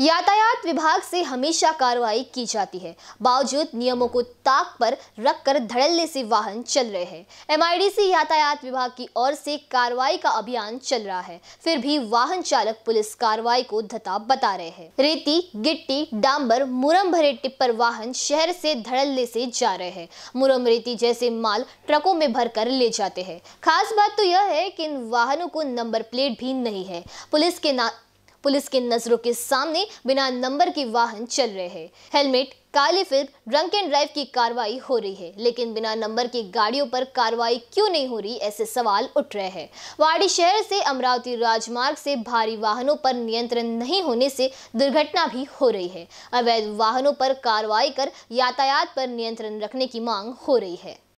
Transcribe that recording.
यातायात विभाग से हमेशा कार्रवाई की जाती है बावजूद नियमों को ताक पर रखकर धड़ल्ले से वाहन चल रहे हैं एमआईडीसी यातायात विभाग की ओर से कार्रवाई का अभियान चल रहा है फिर भी वाहन चालक पुलिस कार्रवाई को धता बता रहे हैं रेती गिट्टी डांबर मुरम भरे टिप्पर वाहन शहर से धड़ल्ले से जा रहे हैं मुरम रेती जैसे माल ट्रकों में भर कर ले जाते हैं खास बात तो यह है कि इन वाहनों को नंबर प्लेट भी नहीं है पुलिस के ना पुलिस की नजरों के सामने बिना नंबर के वाहन चल रहे हैं हेलमेट काली फिल्म ड्रंक एंड ड्राइव की कार्रवाई हो रही है लेकिन बिना नंबर की गाड़ियों पर कार्रवाई क्यों नहीं हो रही ऐसे सवाल उठ रहे हैं वाड़ी शहर से अमरावती राजमार्ग से भारी वाहनों पर नियंत्रण नहीं होने से दुर्घटना भी हो रही है अवैध वाहनों पर कार्रवाई कर यातायात पर नियंत्रण रखने की मांग हो रही है